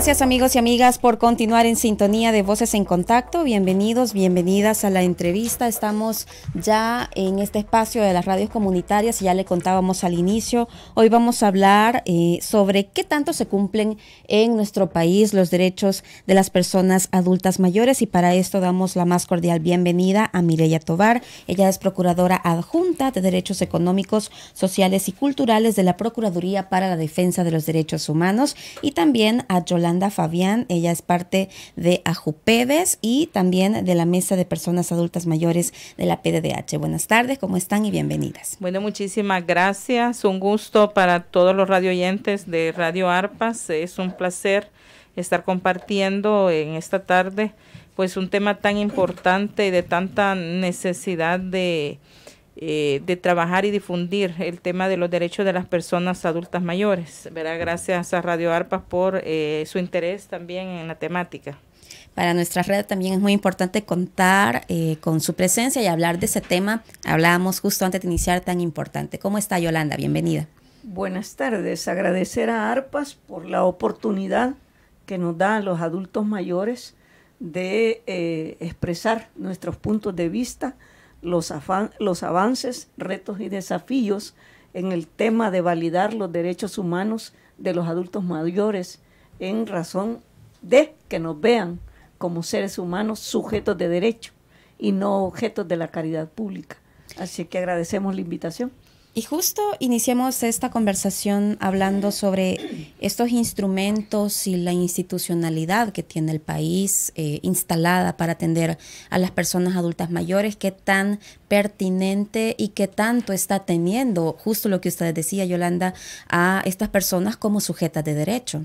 Gracias amigos y amigas por continuar en sintonía de Voces en Contacto. Bienvenidos, bienvenidas a la entrevista. Estamos ya en este espacio de las radios comunitarias y ya le contábamos al inicio. Hoy vamos a hablar eh, sobre qué tanto se cumplen en nuestro país los derechos de las personas adultas mayores y para esto damos la más cordial bienvenida a Mireya Tobar, Ella es procuradora adjunta de Derechos Económicos, Sociales y Culturales de la Procuraduría para la Defensa de los Derechos Humanos y también a Yolanda Fabián. Ella es parte de AJUPEDES y también de la Mesa de Personas Adultas Mayores de la PDDH. Buenas tardes, ¿cómo están y bienvenidas? Bueno, muchísimas gracias. Un gusto para todos los radioyentes de Radio Arpas. Es un placer estar compartiendo en esta tarde pues un tema tan importante y de tanta necesidad de eh, de trabajar y difundir el tema de los derechos de las personas adultas mayores. verá Gracias a Radio Arpas por eh, su interés también en la temática. Para nuestra red también es muy importante contar eh, con su presencia y hablar de ese tema. Hablábamos justo antes de iniciar tan importante. ¿Cómo está Yolanda? Bienvenida. Buenas tardes. Agradecer a ARPAS por la oportunidad que nos da a los adultos mayores de expresar nuestros puntos de vista los, los avances, retos y desafíos en el tema de validar los derechos humanos de los adultos mayores en razón de que nos vean como seres humanos sujetos de derecho y no objetos de la caridad pública. Así que agradecemos la invitación. Y justo iniciamos esta conversación hablando sobre estos instrumentos y la institucionalidad que tiene el país eh, instalada para atender a las personas adultas mayores, qué tan pertinente y qué tanto está teniendo, justo lo que usted decía, Yolanda, a estas personas como sujetas de derecho.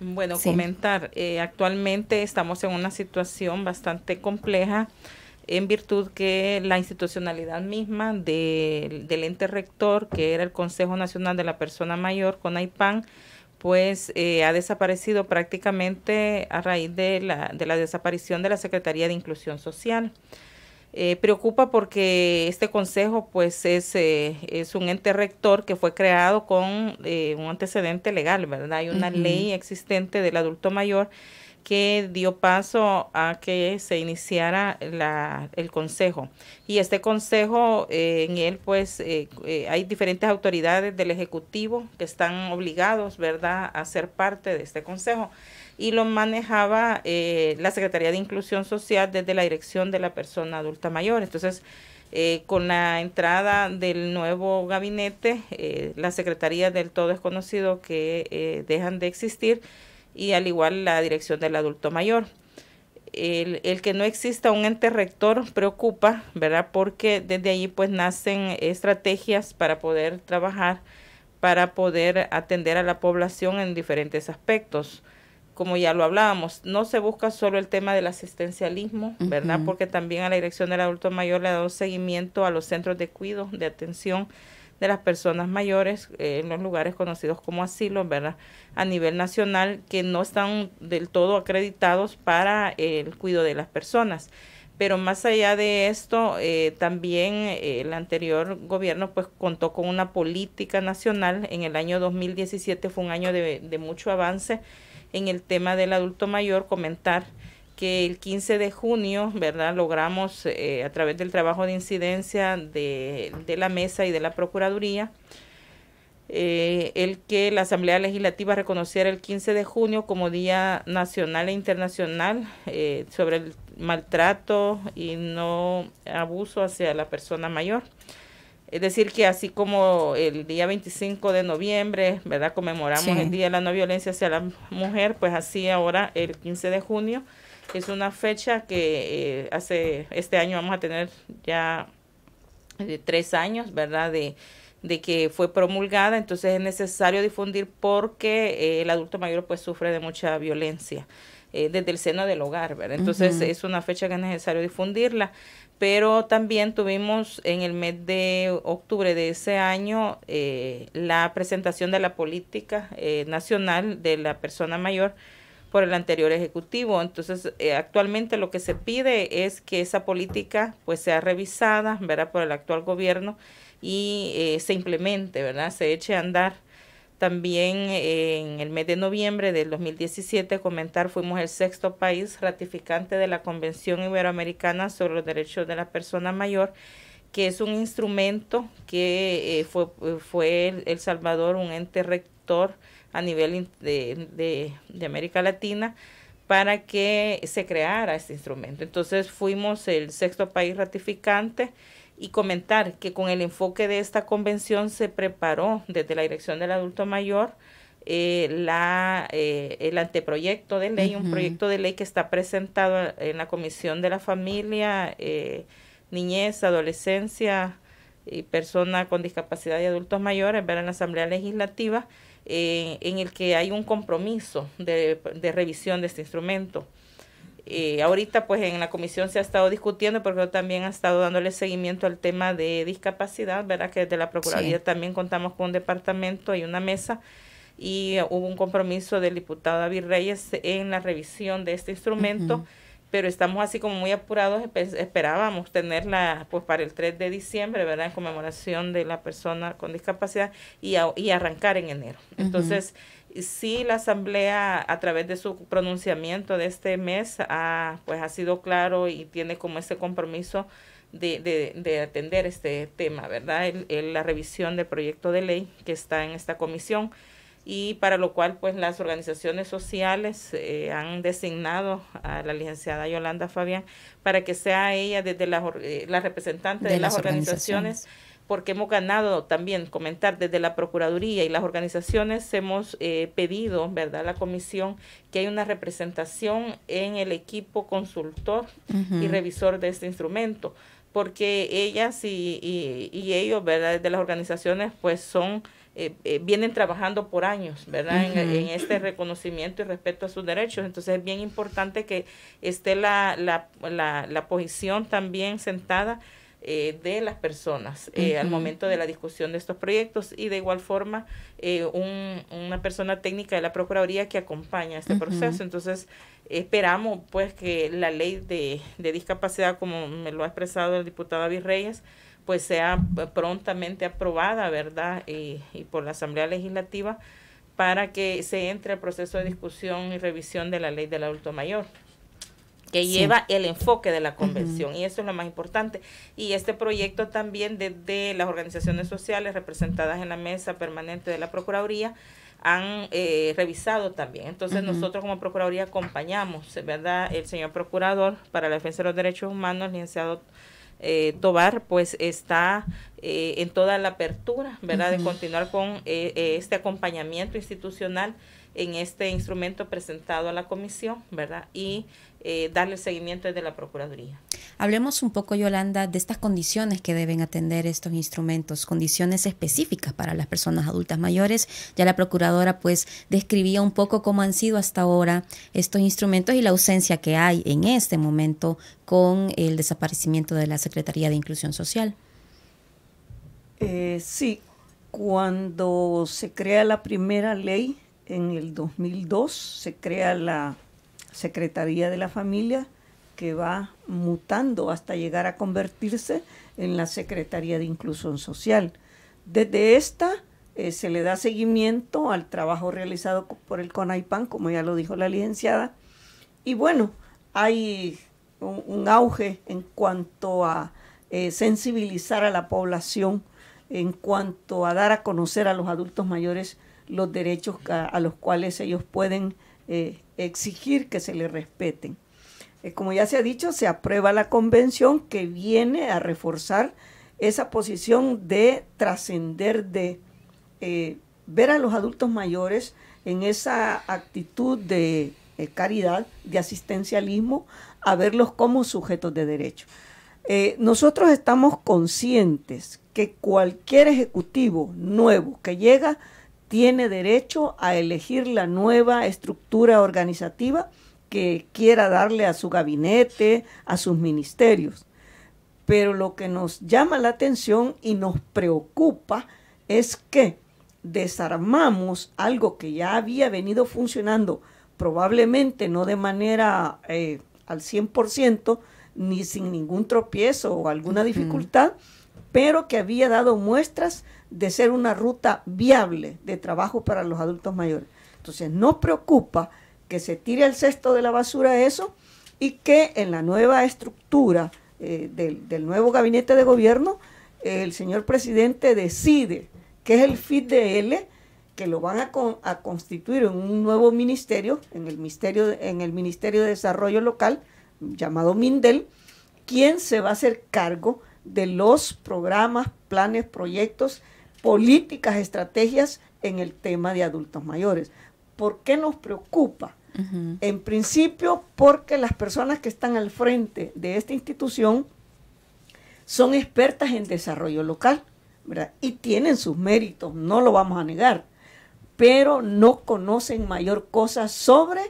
Bueno, comentar, eh, actualmente estamos en una situación bastante compleja en virtud que la institucionalidad misma del ente rector, que era el Consejo Nacional de la Persona Mayor, con AIPAN, pues eh, ha desaparecido prácticamente a raíz de la, de la desaparición de la Secretaría de Inclusión Social. Eh, preocupa porque este consejo pues es, eh, es un ente rector que fue creado con un antecedente legal, ¿verdad? Hay una ley existente del adulto mayor que dio paso a que se iniciara el consejo. Y este consejo, eh, en él pues eh, eh, hay diferentes autoridades del Ejecutivo que están obligados, ¿verdad?, a ser parte de este consejo. Y lo manejaba la Secretaría de Inclusión Social desde la dirección de la persona adulta mayor. Entonces, con la entrada del nuevo gabinete, la Secretaría del todo es conocido que dejan de existir y al igual la dirección del adulto mayor. El, que no exista un ente rector preocupa, ¿verdad? Porque desde allí pues nacen estrategias para poder trabajar, para poder atender a la población en diferentes aspectos. Como ya lo hablábamos, no se busca solo el tema del asistencialismo, ¿verdad? Porque también a la dirección del adulto mayor le da un seguimiento a los centros de cuidado, de atención de las personas mayores eh, en los lugares conocidos como asilos, ¿verdad? A nivel nacional que no están del todo acreditados para el cuidado de las personas. Pero más allá de esto, eh, también eh, el anterior gobierno pues contó con una política nacional. En el año 2017 fue un año de, de mucho avance en el tema del adulto mayor, comentar que el 15 de junio, ¿verdad? Logramos eh, a través del trabajo de incidencia de, la mesa y de la Procuraduría, eh, el que la Asamblea Legislativa reconociera el 15 de junio como Día Nacional e Internacional eh, sobre el maltrato y no abuso hacia la persona mayor. Es decir, que así como el día 25 de noviembre, ¿verdad? Conmemoramos el Día de la No Violencia hacia la Mujer, pues así ahora el 15 de junio es una fecha que eh, hace este año vamos a tener ya eh, tres años, ¿verdad? De, de que fue promulgada, entonces es necesario difundir porque eh, el adulto mayor pues sufre de mucha violencia desde el seno del hogar, ¿verdad? Entonces es una fecha que es necesario difundirla, pero también tuvimos en el mes de octubre de ese año la presentación de la política nacional de la persona mayor por el anterior ejecutivo. Entonces, eh, actualmente lo que se pide es que esa política pues sea revisada, ¿verdad? Por el actual gobierno y eh, se implemente, ¿verdad? Se eche a andar. También eh, en el mes de noviembre del 2017, comentar, fuimos el sexto país ratificante de la Convención Iberoamericana sobre los Derechos de la Persona Mayor que es un instrumento que eh, fue, fue el, Salvador un ente rector a nivel de, América Latina para que se creara este instrumento. Entonces fuimos el sexto país ratificante y comentar que con el enfoque de esta convención se preparó desde la Dirección del Adulto Mayor eh, la, eh, el anteproyecto de ley, un proyecto de ley que está presentado en la Comisión de la Familia. Eh, niñez, adolescencia y personas con discapacidad y adultos mayores, ver en la Asamblea Legislativa, eh, en el que hay un compromiso de, revisión de este instrumento. Eh, ahorita pues en la comisión se ha estado discutiendo, porque también ha estado dándole seguimiento al tema de discapacidad, ¿verdad? Que desde la Procuraduría también contamos con un departamento y una mesa y hubo un compromiso del diputado David Reyes en la revisión de este instrumento pero estamos así como muy apurados, esperábamos tenerla pues para el 3 de diciembre, ¿verdad? En conmemoración de la persona con discapacidad y, arrancar en enero. Entonces, sí, la Asamblea a través de su pronunciamiento de este mes ha, pues ha sido claro y tiene como ese compromiso de, de, atender este tema, ¿verdad? la revisión del proyecto de ley que está en esta comisión y para lo cual pues las organizaciones sociales eh, han designado a la licenciada Yolanda Fabián para que sea ella desde la, eh, la representante de, las, organizaciones, porque hemos ganado también comentar desde la Procuraduría y las organizaciones hemos eh, pedido, ¿verdad?, la comisión que hay una representación en el equipo consultor y revisor de este instrumento, porque ellas y, y, y ellos, ¿verdad?, de las organizaciones pues son eh, eh, vienen trabajando por años, ¿verdad? en, este reconocimiento y respeto a sus derechos. Entonces es bien importante que esté la, la, la, posición también sentada eh, de las personas al momento de la discusión de estos proyectos y de igual forma un, una persona técnica de la Procuraduría que acompaña este proceso. Entonces esperamos pues que la ley de, de discapacidad, como me lo ha expresado el diputado David Reyes, pues sea eh, prontamente aprobada, ¿verdad? Y, por la Asamblea Legislativa para que se entre el proceso de discusión y revisión de la ley del adulto mayor que lleva el enfoque de la convención y eso es lo más importante. Y este proyecto también desde las organizaciones sociales representadas en la mesa permanente de la Procuraduría han eh, revisado también. Entonces nosotros como Procuraduría acompañamos, ¿verdad? El señor Procurador para la Defensa de los Derechos Humanos, licenciado eh, Tobar pues está eh, en toda la apertura, ¿verdad? De continuar con eh, este acompañamiento institucional en este instrumento presentado a la comisión, ¿verdad? Y eh, darle seguimiento desde la Procuraduría. Hablemos un poco, Yolanda, de estas condiciones que deben atender estos instrumentos, condiciones específicas para las personas adultas mayores. Ya la Procuradora pues describía un poco cómo han sido hasta ahora estos instrumentos y la ausencia que hay en este momento con el desaparecimiento de la Secretaría de Inclusión Social. Eh, sí, cuando se crea la primera ley en el 2002, se crea la Secretaría de la Familia que va mutando hasta llegar a convertirse en la Secretaría de Inclusión Social. Desde esta eh, se le da seguimiento al trabajo realizado por el CONAIPAN, como ya lo dijo la licenciada, y bueno, hay un, auge en cuanto a eh, sensibilizar a la población, en cuanto a dar a conocer a los adultos mayores los derechos a, los cuales ellos pueden eh, exigir que se le respeten. Eh, como ya se ha dicho, se aprueba la convención que viene a reforzar esa posición de trascender, de eh, ver a los adultos mayores en esa actitud de eh, caridad, de asistencialismo, a verlos como sujetos de derecho. nosotros estamos conscientes que cualquier ejecutivo nuevo que llega tiene derecho a elegir la nueva estructura organizativa que quiera darle a su gabinete, a sus ministerios. Pero lo que nos llama la atención y nos preocupa es que desarmamos algo que ya había venido funcionando, probablemente no de manera eh, al 100%, ni sin ningún tropiezo o alguna dificultad, pero que había dado muestras de ser una ruta viable de trabajo para los adultos mayores. Entonces, no preocupa que se tire al cesto de la basura eso y que en la nueva estructura eh, del, nuevo gabinete de gobierno, el señor presidente decide que es el FIDEL que lo van a, constituir en un nuevo ministerio, en el, ministerio, en el Ministerio de Desarrollo Local, llamado MINDEL, quien se va a hacer cargo de los programas, planes, proyectos políticas, estrategias en el tema de adultos mayores. ¿Por qué nos preocupa? En principio, porque las personas que están al frente de esta institución son expertas en desarrollo local, Y tienen sus méritos, no lo vamos a negar, pero no conocen mayor cosa sobre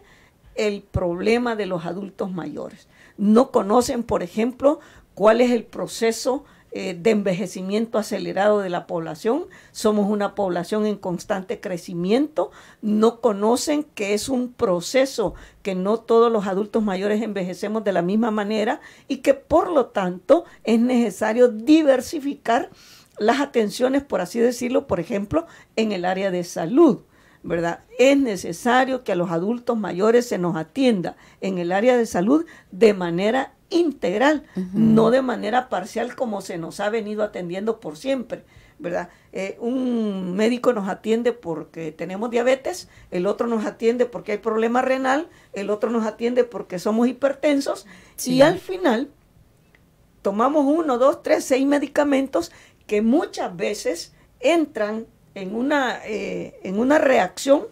el problema de los adultos mayores. No conocen, por ejemplo, cuál es el proceso eh, de envejecimiento acelerado de la población, somos una población en constante crecimiento, no conocen que es un proceso, que no todos los adultos mayores envejecemos de la misma manera y que por lo tanto es necesario diversificar las atenciones, por así decirlo, por ejemplo, en el área de salud. ¿verdad? Es necesario que a los adultos mayores se nos atienda en el área de salud de manera integral, no de manera parcial como se nos ha venido atendiendo por siempre, ¿verdad? Eh, un médico nos atiende porque tenemos diabetes, el otro nos atiende porque hay problema renal, el otro nos atiende porque somos hipertensos y al final tomamos uno, dos, tres, seis medicamentos que muchas veces entran en una, eh, en una reacción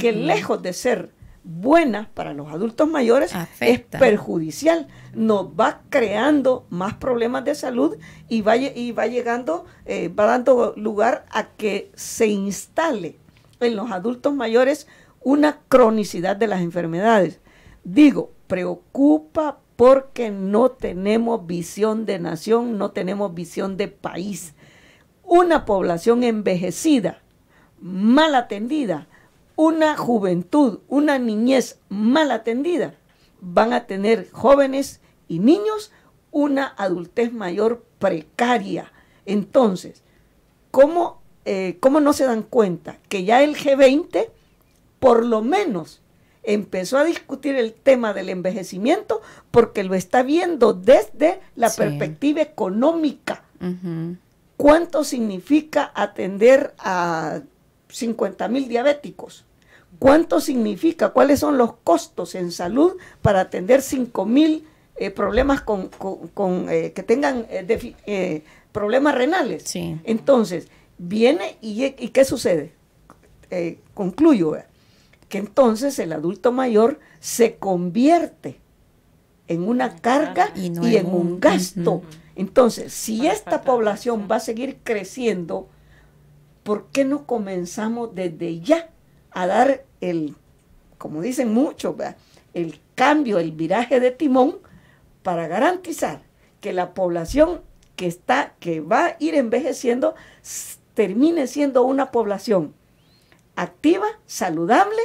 que lejos de ser buena para los adultos mayores es perjudicial. Nos va creando más problemas de salud y va, y va llegando, eh, va dando lugar a que se instale en los adultos mayores una cronicidad de las enfermedades. Digo, preocupa porque no tenemos visión de nación, no tenemos visión de país. Una población envejecida, mal atendida, una juventud, una niñez mal atendida, van a tener jóvenes y niños una adultez mayor precaria. Entonces, ¿cómo, eh, ¿cómo, no se dan cuenta que ya el G20 por lo menos empezó a discutir el tema del envejecimiento porque lo está viendo desde la perspectiva económica? ¿Cuánto significa atender a 50 mil diabéticos. ¿Cuánto significa? ¿Cuáles son los costos en salud para atender 5 mil eh, problemas con, eh, que tengan eh, problemas renales? Entonces, viene y, ¿qué sucede? concluyo que entonces el adulto mayor se convierte en una carga y, en un, gasto. Entonces, si esta población va a seguir creciendo, ¿por qué no comenzamos desde ya a dar el, como dicen muchos, el cambio, el viraje de timón para garantizar que la población que está, que va a ir envejeciendo, termine siendo una población activa, saludable,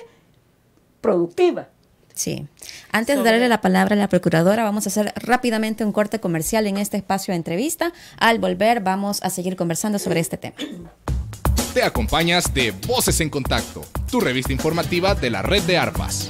productiva. Sí. Antes de darle la palabra a la procuradora, vamos a hacer rápidamente un corte comercial en este espacio de entrevista. Al volver, vamos a seguir conversando sobre este tema. te acompañas de Voces en Contacto, tu revista informativa de la red de ARPAS.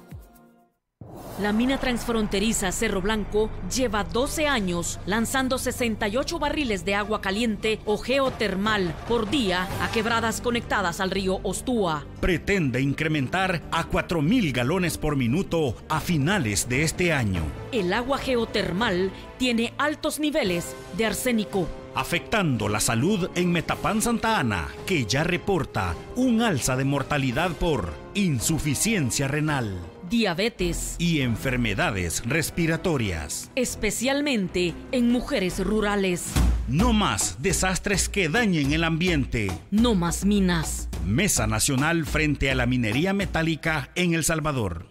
La mina transfronteriza Cerro Blanco lleva 12 años lanzando 68 barriles de agua caliente o geotermal por día a quebradas conectadas al río Ostúa. Pretende incrementar a 4.000 galones por minuto a finales de este año. El agua geotermal tiene altos niveles de arsénico, afectando la salud en Metapán Santa Ana, que ya reporta un alza de mortalidad por insuficiencia renal diabetes y enfermedades respiratorias, especialmente en mujeres rurales. No más desastres que dañen el ambiente. No más minas. Mesa Nacional frente a la minería metálica en El Salvador.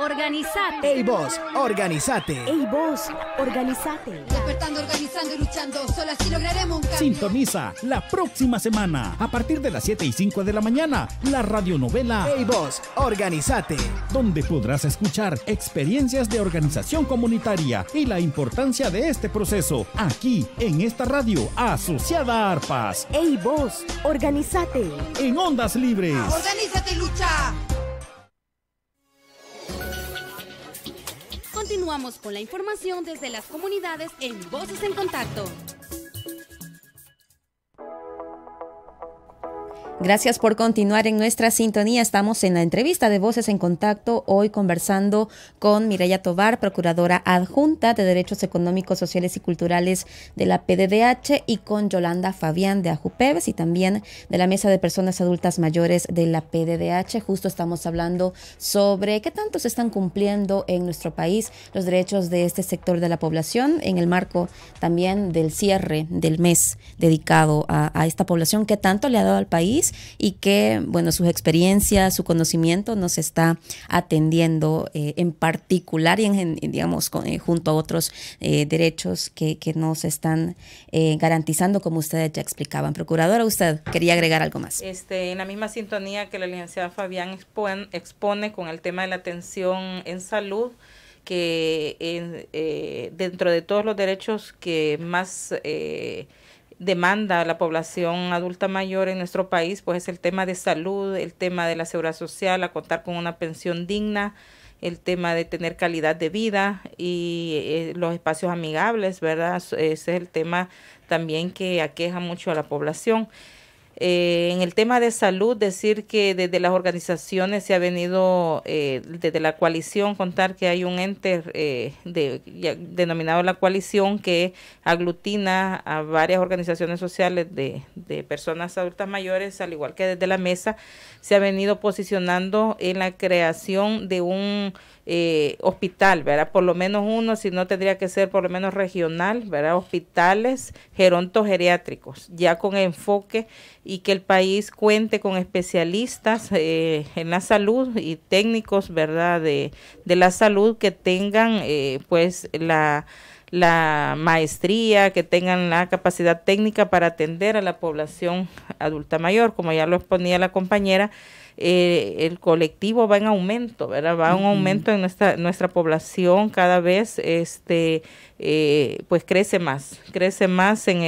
organizate. Ey vos, organizate. Ey vos, organizate. Despertando, organizando y luchando, solo así lograremos un cambio. Sintoniza la próxima semana, a partir de las 7 y 5 de la mañana, la radionovela Ey vos, organizate. Donde podrás escuchar experiencias de organización comunitaria y la importancia de este proceso, aquí en esta radio asociada a ARPAS. Ey vos, organizate. En Ondas Libres. Organízate y lucha. Continuamos con la información desde las comunidades en Voces en Contacto. Gracias por continuar en nuestra sintonía. Estamos en la entrevista de Voces en Contacto, hoy conversando con Mireya Tobar, procuradora adjunta de Derechos Económicos, Sociales y Culturales de la PDDH, y con Yolanda Fabián de Ajupeves y también de la Mesa de Personas Adultas Mayores de la PDDH. Justo estamos hablando sobre qué tanto se están cumpliendo en nuestro país los derechos de este sector de la población en el marco también del cierre del mes dedicado a, a esta población, qué tanto le ha dado al país y que, bueno, sus experiencias, su conocimiento nos está atendiendo eh, en particular y, en, digamos, eh, junto a otros eh, derechos que, que, nos están garantizando, como ustedes ya explicaban. Procuradora, usted quería agregar algo más. Este, en la misma sintonía que la licenciada Fabián expone, con el tema de la atención en salud, que dentro de todos los derechos que más demanda a la población adulta mayor en nuestro país, pues es el tema de salud, el tema de la seguridad social, a contar con una pensión digna, el tema de tener calidad de vida y eh, los espacios amigables, ¿verdad? Ese es el tema también que aqueja mucho a la población. Eh, en el tema de salud, decir que desde las organizaciones se ha venido, eh, desde la coalición, contar que hay un ente eh, denominado la coalición que aglutina a varias organizaciones sociales de, personas adultas mayores, al igual que desde la mesa, se ha venido posicionando en la creación de un eh, hospital, ¿verdad? Por lo menos uno, si no tendría que ser por lo menos regional, ¿verdad? Hospitales gerontogeriátricos, ya con enfoque y que el país cuente con especialistas eh, en la salud y técnicos, ¿verdad? De, de la salud que tengan, eh, pues, la la maestría, que tengan la capacidad técnica para atender a la población adulta mayor, como ya lo exponía la compañera, eh, el colectivo va en aumento, ¿verdad? Va en aumento en nuestra, nuestra población cada vez, este, eh, pues crece más, crece más en,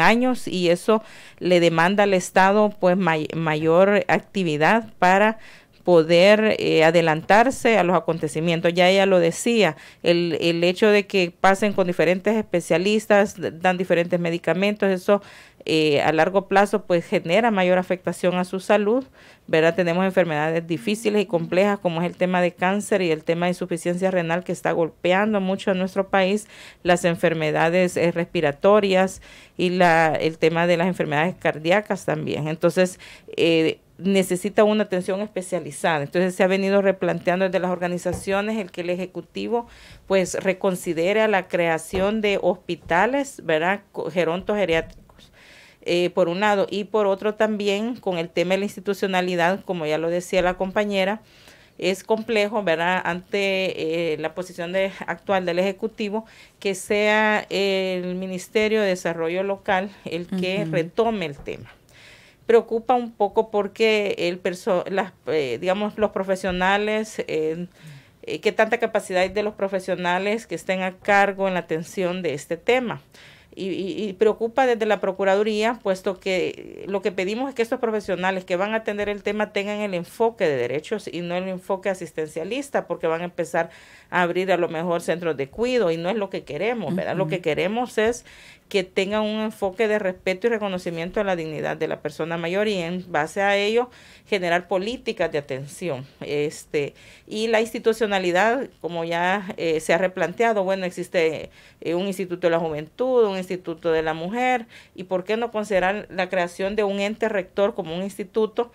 años y eso le demanda al Estado pues mayor actividad para poder eh, adelantarse a los acontecimientos. Ya ella lo decía, el, el hecho de que pasen con diferentes especialistas, dan diferentes medicamentos, eso eh, a largo plazo pues genera mayor afectación a su salud, ¿verdad? Tenemos enfermedades difíciles y complejas como es el tema de cáncer y el tema de insuficiencia renal que está golpeando mucho a nuestro país, las enfermedades eh, respiratorias y la, el tema de las enfermedades cardíacas también. Entonces, eh, necesita una atención especializada. Entonces se ha venido replanteando desde las organizaciones el que el Ejecutivo pues reconsidere la creación de hospitales, ¿verdad? Gerontos eh, por un lado, y por otro también con el tema de la institucionalidad, como ya lo decía la compañera, es complejo, ¿verdad?, ante eh, la posición de, actual del Ejecutivo, que sea el Ministerio de Desarrollo Local el que retome el tema preocupa un poco porque el las, eh, digamos los profesionales eh, qué tanta capacidad hay de los profesionales que estén a cargo en la atención de este tema y, preocupa desde la Procuraduría, puesto que lo que pedimos es que estos profesionales que van a atender el tema tengan el enfoque de derechos y no el enfoque asistencialista, porque van a empezar a abrir a lo mejor centros de cuido y no es lo que queremos, ¿verdad? Lo que queremos es que tenga un enfoque de respeto y reconocimiento a la dignidad de la persona mayor y en base a ello generar políticas de atención. Este, y la institucionalidad, como ya eh, se ha replanteado, bueno, existe eh, un instituto de la juventud, un instituto de la mujer, y por qué no considerar la creación de un ente rector como un instituto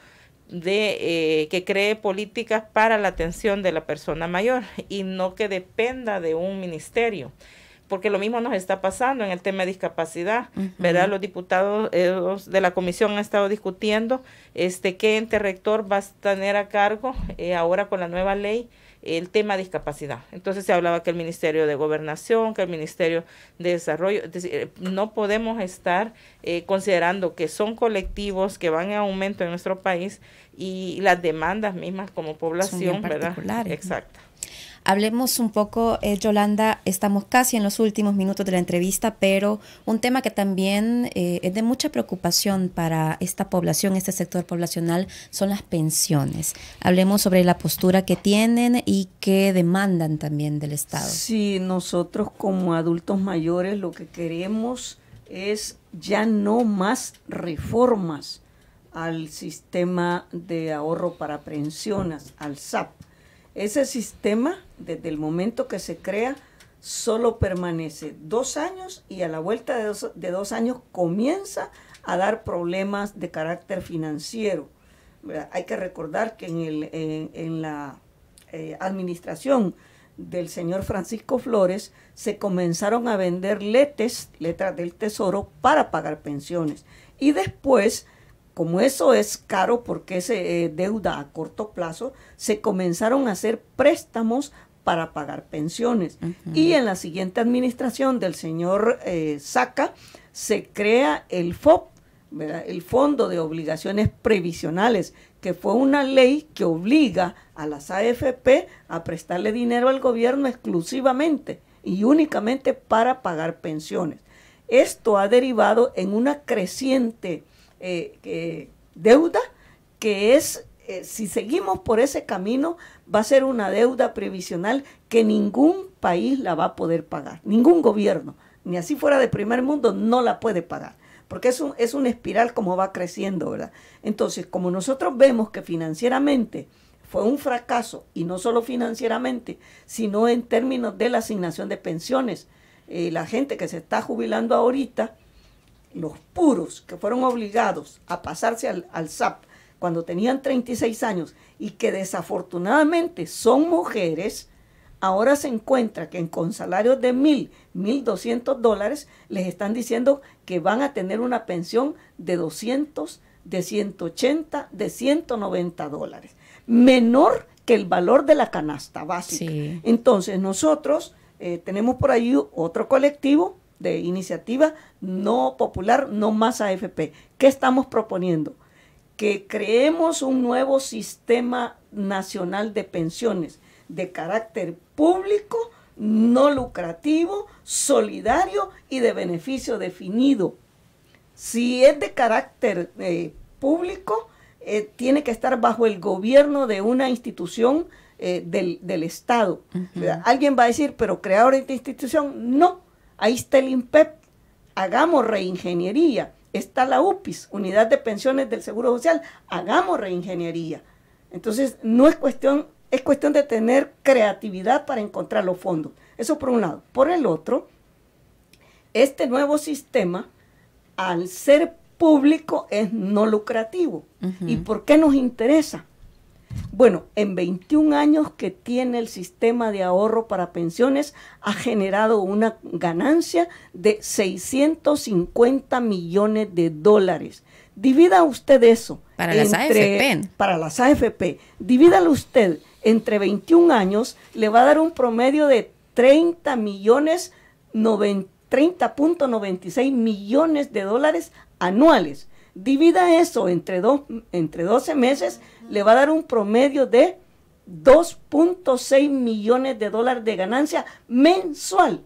de eh, que cree políticas para la atención de la persona mayor y no que dependa de un ministerio porque lo mismo nos está pasando en el tema de discapacidad, ¿verdad? Los diputados eh, de la comisión han estado discutiendo este qué ente rector va a tener a cargo eh, ahora con la nueva ley el tema de discapacidad. Entonces se hablaba que el Ministerio de Gobernación, que el Ministerio de Desarrollo, es decir, eh, no podemos estar considerando que son colectivos que van en aumento en nuestro país y las demandas mismas como población, ¿verdad? Exacto. Hablemos un poco, eh, Yolanda, estamos casi en los últimos minutos de la entrevista, pero un tema que también eh, es de mucha preocupación para esta población, este sector poblacional, son las pensiones. Hablemos sobre la postura que tienen y que demandan también del Estado. Sí, nosotros como adultos mayores lo que queremos es ya no más reformas al sistema de ahorro para pensiones, al SAP ese sistema, desde el momento que se crea, solo permanece dos años y a la vuelta de dos, años comienza a dar problemas de carácter financiero. Hay que recordar que en, en, la eh, administración del señor Francisco Flores se comenzaron a vender letes, letras del tesoro, para pagar pensiones. Y después como eso es caro porque es eh, deuda a corto plazo, se comenzaron a hacer préstamos para pagar pensiones. Y en la siguiente administración del señor eh, Saca se crea el FOP, el Fondo de Obligaciones Previsionales, que fue una ley que obliga a las AFP a prestarle dinero al gobierno exclusivamente y únicamente para pagar pensiones. Esto ha derivado en una creciente eh, deuda que es, eh, si seguimos por ese camino, va a ser una deuda previsional que ningún país la va a poder pagar, ningún gobierno, ni así fuera de primer mundo, no la puede pagar. Porque es, un, es una espiral como va creciendo, ¿verdad? Entonces, como nosotros vemos que financieramente fue un fracaso, y no solo financieramente, sino en términos de la asignación de pensiones, eh, la gente que se está jubilando ahorita, los puros que fueron obligados a pasarse al, SAP cuando tenían 36 años y que desafortunadamente son mujeres, ahora se encuentra que con salarios de mil, 1.200 doscientos dólares, les están diciendo que van a tener una pensión de 200, de 180, de 190 dólares. Menor que el valor de la canasta básica. Entonces, nosotros eh, tenemos por ahí otro colectivo de iniciativa no popular, no más AFP. ¿Qué estamos proponiendo? Que creemos un nuevo sistema nacional de pensiones de carácter público, no lucrativo, solidario y de beneficio definido. Si es de carácter eh, público, eh, tiene que estar bajo el gobierno de una institución eh, del, Estado. Alguien va a decir, pero creador de esta institución, no Ahí está el INPEP. Hagamos reingeniería. Está la UPIS, Unidad de Pensiones del Seguro Social. Hagamos reingeniería. Entonces, no es cuestión, es cuestión de tener creatividad para encontrar los fondos. Eso por un lado. Por el otro, este nuevo sistema, al ser público, es no lucrativo. ¿Y por qué nos interesa? Bueno, en 21 años que tiene el sistema de ahorro para pensiones, ha generado una ganancia de 650 millones de dólares. Divida usted eso. Para las AFP. Para las AFP. Divídalo usted entre 21 años, le va a dar un promedio de 30 millones 30.96 millones de dólares anuales. Divida eso entre, dos entre 12 meses, le va a dar un promedio de 2.6 millones de dólares de ganancia mensual.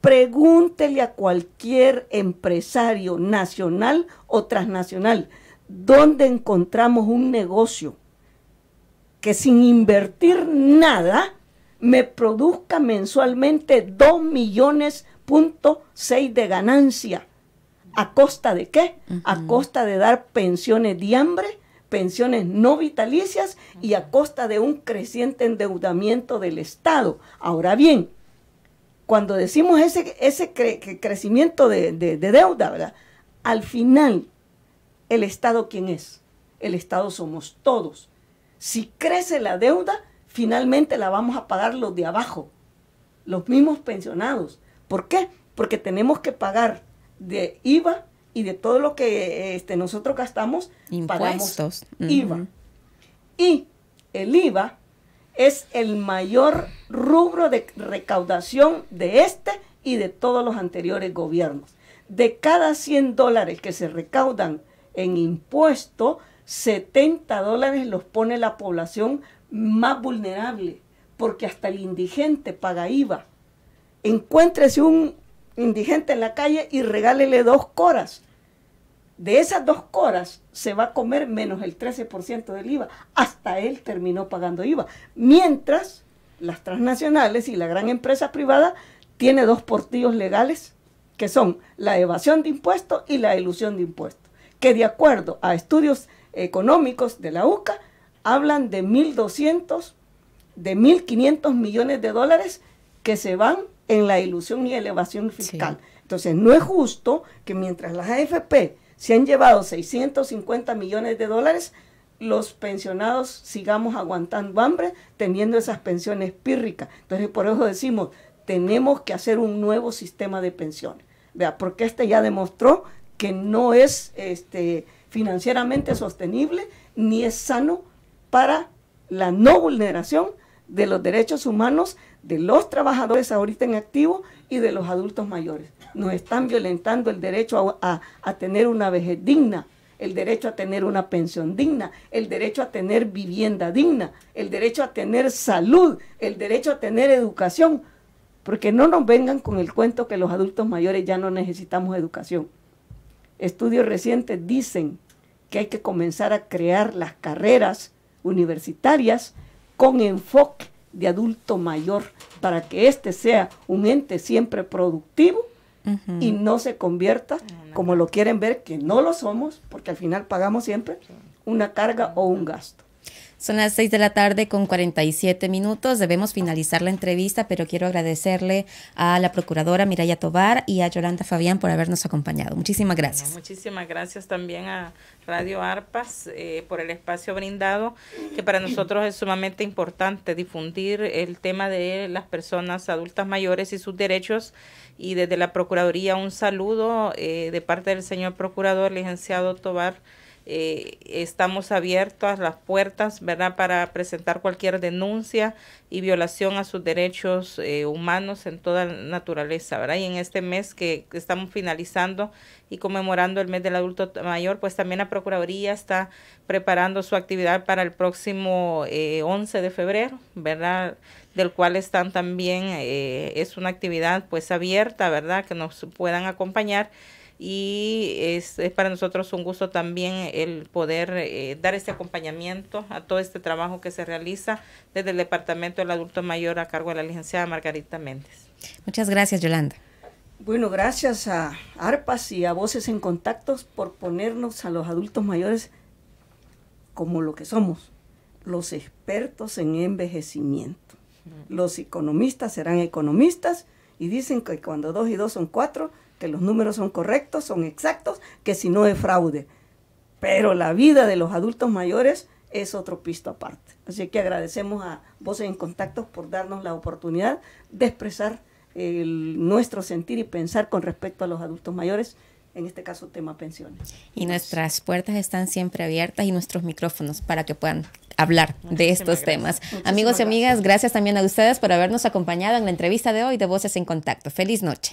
Pregúntele a cualquier empresario nacional o transnacional dónde encontramos un negocio que sin invertir nada me produzca mensualmente 2 millones de ganancia. ¿A costa de qué? A costa de dar pensiones de hambre, pensiones no vitalicias y a costa de un creciente endeudamiento del Estado. Ahora bien, cuando decimos ese, ese crecimiento de, de deuda, ¿verdad? al final, ¿el Estado quién es? El Estado somos todos. Si crece la deuda, finalmente la vamos a pagar los de abajo, los mismos pensionados. ¿Por qué? Porque tenemos que pagar de IVA, y de todo lo que este, nosotros gastamos, Impuestos. pagamos IVA. Y el IVA es el mayor rubro de recaudación de este y de todos los anteriores gobiernos. De cada 100 dólares que se recaudan en impuesto, 70 dólares los pone la población más vulnerable, porque hasta el indigente paga IVA. Encuéntrese un indigente en la calle y regálele dos coras. De esas dos coras se va a comer menos el 13% del IVA. Hasta él terminó pagando IVA. Mientras las transnacionales y la gran empresa privada tiene dos portillos legales que son la evasión de impuestos y la ilusión de impuestos, que de acuerdo a estudios económicos de la UCA hablan de 1.200, de 1.500 millones de dólares que se van en la ilusión y elevación fiscal. Entonces, no es justo que mientras las AFP se han llevado 650 millones de dólares, los pensionados sigamos aguantando hambre teniendo esas pensiones pírricas. Entonces, por eso decimos, tenemos que hacer un nuevo sistema de pensiones, vea, porque este ya demostró que no es este, financieramente sostenible ni es sano para la no vulneración de los derechos humanos de los trabajadores ahorita en activo y de los adultos mayores. Nos están violentando el derecho a, tener una vejez digna, el derecho a tener una pensión digna, el derecho a tener vivienda digna, el derecho a tener salud, el derecho a tener educación, porque no nos vengan con el cuento que los adultos mayores ya no necesitamos educación. Estudios recientes dicen que hay que comenzar a crear las carreras universitarias con enfoque de adulto mayor para que éste sea un ente siempre productivo y no se convierta, ah, como lo quieren ver, que no lo somos, porque al final pagamos siempre, una carga o un gasto. Son las 6 de la tarde con 47 minutos. Debemos finalizar la entrevista, pero quiero agradecerle a la procuradora Miraya Tobar y a Yolanda Fabián por habernos acompañado. Muchísimas gracias. muchísimas gracias también a Radio Arpas eh, por el espacio brindado, que para nosotros es sumamente importante difundir el tema de las personas adultas mayores y sus derechos. Y desde la Procuraduría un saludo eh, de parte del señor Procurador, licenciado Tobar eh, estamos abiertas las puertas, ¿verdad?, para presentar cualquier denuncia y violación a sus derechos eh, humanos en toda naturaleza, ¿verdad? Y en este mes que estamos finalizando y conmemorando el mes del adulto mayor, pues también la Procuraduría está preparando su actividad para el próximo 11 eh, de febrero, ¿verdad? Del cual están también, eh, es una actividad pues abierta, ¿verdad? Que nos puedan acompañar y es, para nosotros un gusto también el poder eh, dar este acompañamiento a todo este trabajo que se realiza desde el Departamento del Adulto Mayor a cargo de la licenciada Margarita Méndez. Muchas gracias, Yolanda. Bueno, gracias a ARPAS y a Voces en Contactos por ponernos a los adultos mayores como lo que somos, los expertos en envejecimiento. Los economistas serán economistas y dicen que cuando dos y dos son cuatro, que los números son correctos, son exactos, que si no es fraude. Pero la vida de los adultos mayores es otro pisto aparte. Así que agradecemos a Voces en Contacto por darnos la oportunidad de expresar nuestro sentir y pensar con respecto a los adultos mayores, en este caso tema pensiones. Y nuestras puertas están siempre abiertas y nuestros micrófonos para que puedan hablar de estos temas. Amigos y amigas, gracias también a ustedes por habernos acompañado en la entrevista de hoy de Voces en Contacto. Feliz noche.